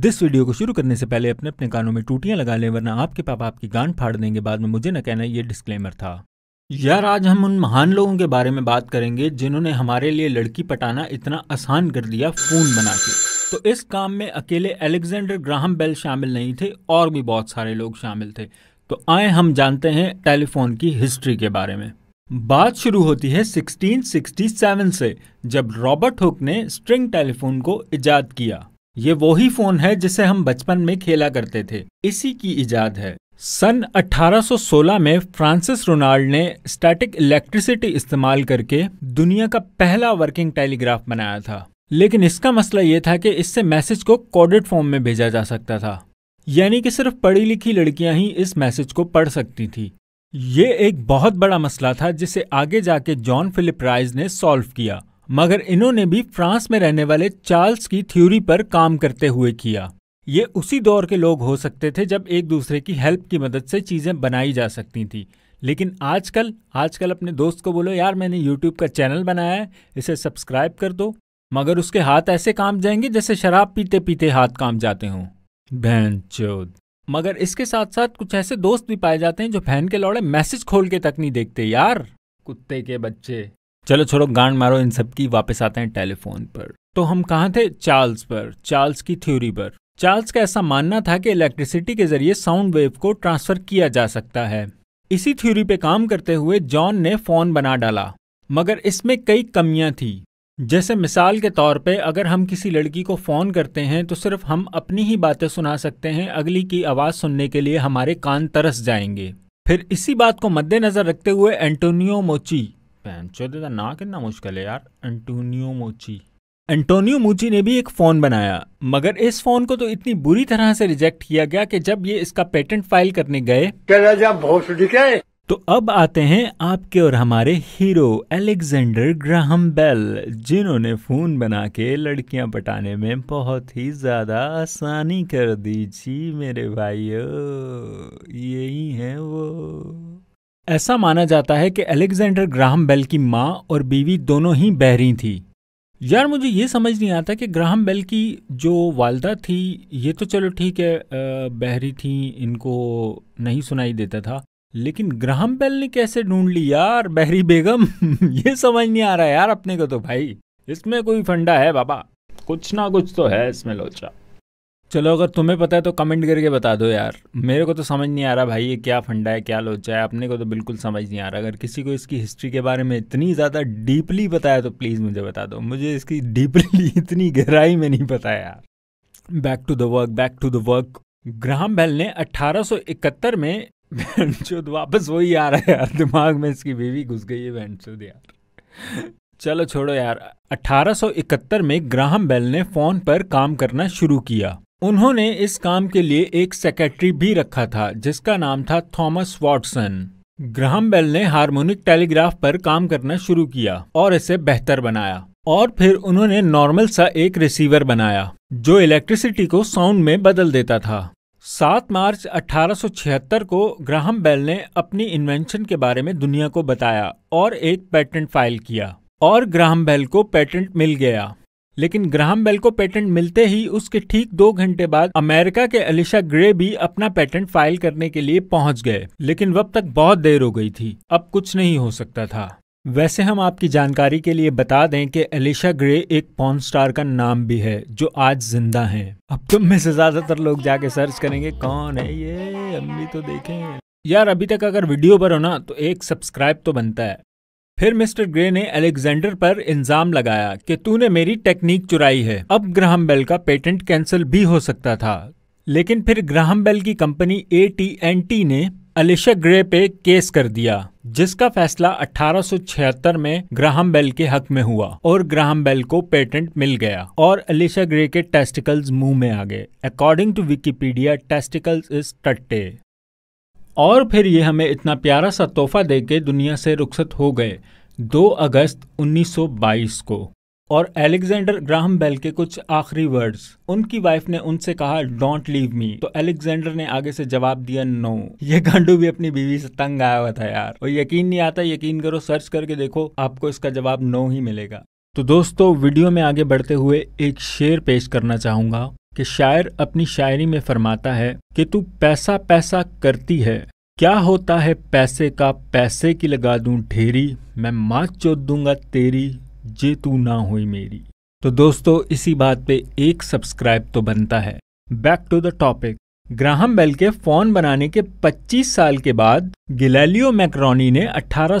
This video को शुरू करने से पहले अपने अपने कानों में टूटियां लगा लें वरना आपके पापा आपकी गांड फाड़ देंगे बाद में मुझे न कहना ये डिस्क्लेमर था यार आज हम उन महान लोगों के बारे में बात करेंगे जिन्होंने हमारे लिए लड़की पटाना इतना आसान कर दिया फोन बना के तो इस काम में अकेले अलेक्जेंडर ग्राहम बेल शामिल नहीं थे और भी बहुत सारे लोग शामिल थे तो आए हम जानते हैं टेलीफोन की हिस्ट्री के बारे में बात शुरू होती है 1667 से जब रॉबर्ट हुक ने स्ट्रिंग टेलीफोन को इजाद किया ये वही फोन है जिसे हम बचपन में खेला करते थे इसी की इजाद है सन 1816 में फ्रांसिस रोनाल्ड ने स्टैटिक इलेक्ट्रिसिटी इस्तेमाल करके दुनिया का पहला वर्किंग टेलीग्राफ बनाया था लेकिन इसका मसला यह था कि इससे मैसेज को कोडेड फॉर्म में भेजा जा सकता था यानी कि सिर्फ पढ़ी लिखी लड़कियां ही इस मैसेज को पढ़ सकती थी ये एक बहुत बड़ा मसला था जिसे आगे जाके जॉन फिलिप राइज ने सॉल्व किया मगर इन्होंने भी फ्रांस में रहने वाले चार्ल्स की थ्योरी पर काम करते हुए किया ये उसी दौर के लोग हो सकते थे जब एक दूसरे की हेल्प की मदद से चीज़ें बनाई जा सकती थी लेकिन आजकल आजकल अपने दोस्त को बोलो यार मैंने यूट्यूब का चैनल बनाया है इसे सब्सक्राइब कर दो मगर उसके हाथ ऐसे काम जाएंगे जैसे शराब पीते पीते हाथ काम जाते हों बहन चौध मगर इसके साथ साथ कुछ ऐसे दोस्त भी पाए जाते हैं जो फैन के लौड़े मैसेज खोल के तक नहीं देखते यार कुत्ते के बच्चे चलो छोड़ो गांड मारो इन सब की वापस आते हैं टेलीफोन पर तो हम कहाँ थे चार्ल्स पर चार्ल्स की थ्योरी पर चार्ल्स का ऐसा मानना था कि इलेक्ट्रिसिटी के जरिए साउंड वेव को ट्रांसफर किया जा सकता है इसी थ्योरी पे काम करते हुए जॉन ने फोन बना डाला मगर इसमें कई कमियां थी जैसे मिसाल के तौर पे अगर हम किसी लड़की को फ़ोन करते हैं तो सिर्फ हम अपनी ही बातें सुना सकते हैं अगली की आवाज़ सुनने के लिए हमारे कान तरस जाएंगे फिर इसी बात को मद्देनज़र रखते हुए एंटोनियो मोची पैन चौथे ना कितना मुश्किल है यार एंटोनियो मोची एंटोनियो मोची ने भी एक फ़ोन बनाया मगर इस फ़ोन को तो इतनी बुरी तरह से रिजेक्ट किया गया कि जब ये इसका पेटेंट फाइल करने गए तो अब आते हैं आपके और हमारे हीरो एलेक्जेंडर ग्राहम बेल जिन्होंने फ़ोन बना के लड़कियां पटाने में बहुत ही ज़्यादा आसानी कर दी जी मेरे भाइयों यही है वो ऐसा माना जाता है कि अलेक्जेंडर ग्राहम बेल की माँ और बीवी दोनों ही बहरी थी यार मुझे ये समझ नहीं आता कि ग्राहम बेल की जो वालदा थी ये तो चलो ठीक है बहरी थी इनको नहीं सुनाई देता था लेकिन ग्राहम बेल ने कैसे ढूंढ ली यार बहरी बेगम ये समझ नहीं आ रहा यार अपने को तो भाई इसमें कोई फंडा है बाबा कुछ ना कुछ तो है इसमें लोचा चलो अगर तुम्हें पता है तो कमेंट करके बता दो यार मेरे को तो समझ नहीं आ रहा भाई ये क्या फंडा है क्या लोचा है अपने को तो बिल्कुल समझ नहीं आ रहा अगर किसी को इसकी हिस्ट्री के बारे में इतनी ज़्यादा डीपली पता है तो प्लीज़ मुझे बता दो मुझे इसकी डीपली इतनी गहराई में नहीं पता यार back to the work back to the work Graham Bell ने 1871 में भैंसुद वापस वही आ रहा है यार दिमाग में इसकी बीवी घुस गई है भैंसुद यार चलो छोड़ो यार 1871 में ग्राहम बेल ने फोन पर काम करना शुरू किया उन्होंने इस काम के लिए एक सेक्रेटरी भी रखा था जिसका नाम था थॉमस वॉटसन ग्राहम बेल ने हार्मोनिक टेलीग्राफ पर काम करना शुरू किया और इसे बेहतर बनाया और फिर उन्होंने नॉर्मल सा एक रिसीवर बनाया जो इलेक्ट्रिसिटी को साउंड में बदल देता था 7 मार्च 1876 को ग्राहम बेल ने अपनी इन्वेंशन के बारे में दुनिया को बताया और एक पेटेंट फाइल किया और ग्राहम बेल को पेटेंट मिल गया लेकिन ग्राहम बेल को पेटेंट मिलते ही उसके ठीक दो घंटे बाद अमेरिका के अलिशा ग्रे भी अपना पेटेंट फाइल करने के लिए पहुंच गए लेकिन वब तक बहुत देर हो गई थी अब कुछ नहीं हो सकता था वैसे हम आपकी जानकारी के लिए बता दें कि एलिशा ग्रे एक पॉन स्टार का नाम भी है जो आज जिंदा हैं। अब तुम में से ज्यादातर लोग जाके सर्च करेंगे कौन है ये हम भी तो देखें यार अभी तक अगर वीडियो पर हो ना तो एक सब्सक्राइब तो बनता है फिर मिस्टर ग्रे ने अलेक्जेंडर पर इल्जाम लगाया कि तूने मेरी टेक्निक चुराई है अब ग्राहम बेल का पेटेंट कैंसिल भी हो सकता था लेकिन फिर ग्राहम बेल की company A T and T ने अलिशा ग्रे पे केस कर दिया जिसका फैसला 1876 में ग्राहम बेल के हक में हुआ और ग्राहम बेल को पेटेंट मिल गया और अलिशा ग्रे के टेस्टिकल्स मुंह में आ गए according to Wikipedia testicles is टट्टे और फिर ये हमें इतना प्यारा सा तोहफा दे के दुनिया से रुखसत हो गए 2 अगस्त 1922 को और एलेक्जेंडर ग्राहम बेल के कुछ आखिरी वर्ड्स उनकी वाइफ ने उनसे कहा डोंट लीव मी तो एलेक्जेंडर ने आगे से जवाब दिया नो ये गांडू भी अपनी बीवी से तंग आया हुआ था यार और यकीन नहीं आता यकीन करो सर्च करके देखो आपको इसका जवाब नो ही मिलेगा तो दोस्तों वीडियो में आगे बढ़ते हुए एक शेर पेश करना चाहूंगा कि शायर अपनी शायरी में फरमाता है कि तू पैसा पैसा करती है क्या होता है पैसे का पैसे की लगा दूं ढेरी मैं माँ चोद दूंगा तेरी जे तू ना हुई मेरी तो दोस्तों इसी बात पे एक सब्सक्राइब तो बनता है back to the topic Graham Bell के फोन बनाने के 25 साल के बाद गिलेलियो मैक्रोनी ने अठारह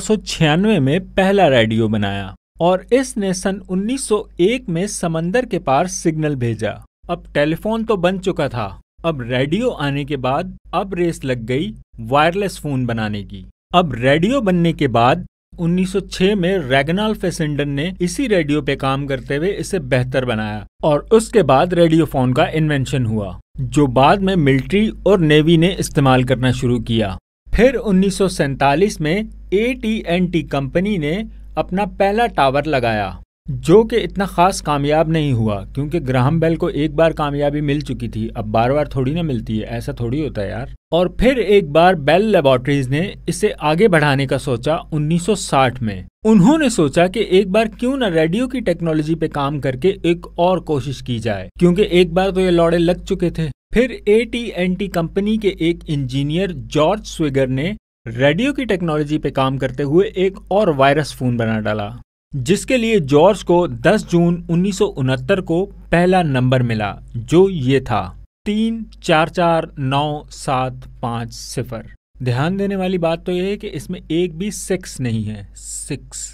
में पहला रेडियो बनाया और इसने सन 1901 में समंदर के पार सिग्नल भेजा अब टेलीफोन तो बन चुका था अब रेडियो आने के बाद अब रेस लग गई वायरलेस फोन बनाने की अब रेडियो बनने के बाद 1906 में रेगनाल फेसेंडन ने इसी रेडियो पे काम करते हुए इसे बेहतर बनाया और उसके बाद रेडियो फोन का इन्वेंशन हुआ जो बाद में मिलिट्री और नेवी ने इस्तेमाल करना शुरू किया फिर उन्नीस में ए कंपनी ने अपना पहला टावर लगाया जो कि इतना खास कामयाब नहीं हुआ क्योंकि ग्राहम बेल को एक बार कामयाबी मिल चुकी थी अब बार बार थोड़ी ना मिलती है ऐसा थोड़ी होता है यार और फिर एक बार बेल लेबोरेटरीज ने इसे आगे बढ़ाने का सोचा 1960 में उन्होंने सोचा कि एक बार क्यों ना रेडियो की टेक्नोलॉजी पे काम करके एक और कोशिश की जाए क्योंकि एक बार तो ये लौड़े लग चुके थे फिर ए टी कंपनी के एक इंजीनियर जॉर्ज स्विगर ने रेडियो की टेक्नोलॉजी पे काम करते हुए एक और वायरस फोन बना डाला जिसके लिए जॉर्ज को 10 जून उन्नीस को पहला नंबर मिला जो ये था तीन चार चार नौ सात पाँच सिफर ध्यान देने वाली बात तो यह है कि इसमें एक भी सिक्स नहीं है सिक्स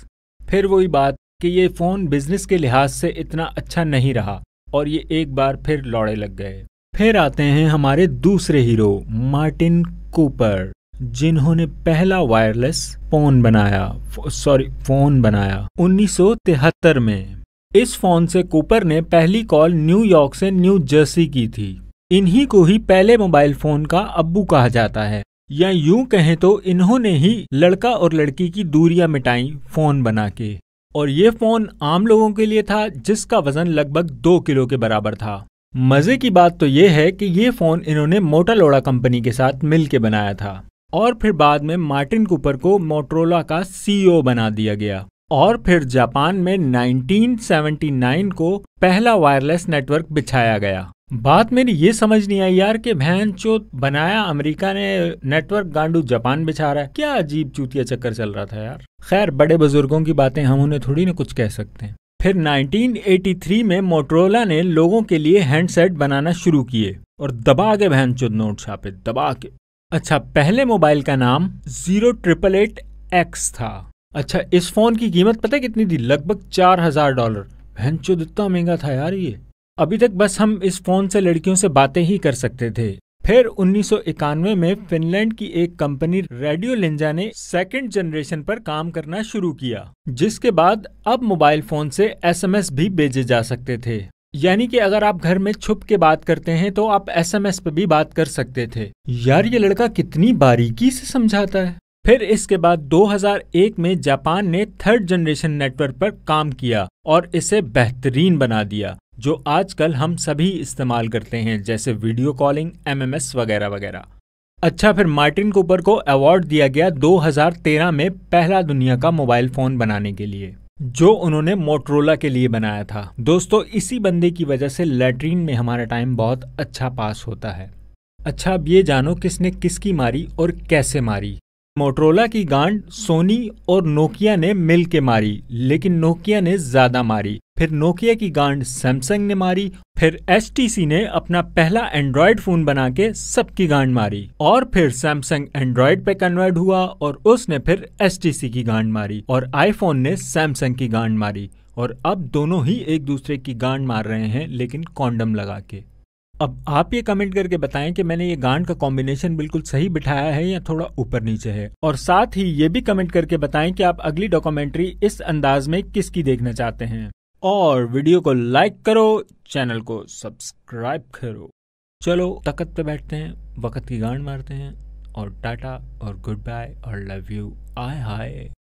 फिर वही बात कि ये फ़ोन बिजनेस के लिहाज से इतना अच्छा नहीं रहा और ये एक बार फिर लौड़े लग गए फिर आते हैं हमारे दूसरे हीरो मार्टिन कूपर जिन्होंने पहला वायरलेस फोन बनाया सॉरी फोन बनाया 1973 में इस फोन से कूपर ने पहली कॉल न्यूयॉर्क से न्यू जर्सी की थी इन्हीं को ही पहले मोबाइल फोन का अब्बू कहा जाता है या यूं कहें तो इन्होंने ही लड़का और लड़की की दूरियां मिटाई फोन बना के और ये फोन आम लोगों के लिए था जिसका वजन लगभग दो किलो के बराबर था मजे की बात तो ये है कि ये फोन इन्होंने मोटा लोड़ा कंपनी के साथ मिलके बनाया था और फिर बाद में मार्टिन कूपर को मोटरोला का सीईओ बना दिया गया और फिर जापान में 1979 को पहला वायरलेस नेटवर्क बिछाया गया बात मेरी ये समझ नहीं आई यार कि भैन चो बनाया अमेरिका ने नेटवर्क गांडू जापान बिछा रहा है क्या अजीब चूतिया चक्कर चल रहा था यार खैर बड़े बुजुर्गों की बातें हम उन्हें थोड़ी ना कुछ कह सकते हैं फिर 1983 में मोटरोला ने लोगों के लिए हैंडसेट बनाना शुरू किए और दबा के बहन चुद नोट छापे दबा के अच्छा पहले मोबाइल का नाम जीरो ट्रिपल एट एक्स था अच्छा इस फोन की कीमत पता कितनी थी लगभग चार हजार डॉलर भैंचो इतना महंगा था यार ये अभी तक बस हम इस फोन से लड़कियों से बातें ही कर सकते थे फिर उन्नीस में फिनलैंड की एक कंपनी रेडियो लिंजा ने सेकेंड जनरेशन पर काम करना शुरू किया जिसके बाद अब मोबाइल फोन से एसएमएस भी भेजे जा सकते थे यानी कि अगर आप घर में छुप के बात करते हैं तो आप एसएमएस पर भी बात कर सकते थे यार ये लड़का कितनी बारीकी से समझाता है फिर इसके बाद 2001 में जापान ने थर्ड जनरेशन नेटवर्क पर काम किया और इसे बेहतरीन बना दिया जो आजकल हम सभी इस्तेमाल करते हैं जैसे वीडियो कॉलिंग एमएमएस वगैरह वगैरह अच्छा फिर मार्टिन कूपर को अवार्ड दिया गया 2013 में पहला दुनिया का मोबाइल फोन बनाने के लिए जो उन्होंने मोटरोला के लिए बनाया था दोस्तों इसी बंदे की वजह से लेटरिन में हमारा टाइम बहुत अच्छा पास होता है अच्छा अब ये जानो किसने किसकी मारी और कैसे मारी मोटरोला की गांड सोनी और नोकिया ने मिल के मारी लेकिन नोकिया ने ज्यादा मारी फिर नोकिया की गांड सैमसंग ने मारी फिर एस ने अपना पहला एंड्रॉयड फोन बना के सबकी गांड मारी और फिर सैमसंग एंड्रॉयड पे कन्वर्ट हुआ और उसने फिर एस की गांड मारी और आईफोन ने सैमसंग की गांड मारी और अब दोनों ही एक दूसरे की गांड मार रहे हैं लेकिन कॉन्डम लगा के अब आप ये कमेंट करके बताएं कि मैंने ये गांड का कॉम्बिनेशन बिल्कुल सही बिठाया है या थोड़ा ऊपर नीचे है और साथ ही ये भी कमेंट करके बताएं कि आप अगली डॉक्यूमेंट्री इस अंदाज में किसकी देखना चाहते हैं और वीडियो को लाइक करो चैनल को सब्सक्राइब करो चलो तकत पे बैठते हैं वक्त की गांड मारते हैं और टाटा और गुड बाय और लव यू आय हाय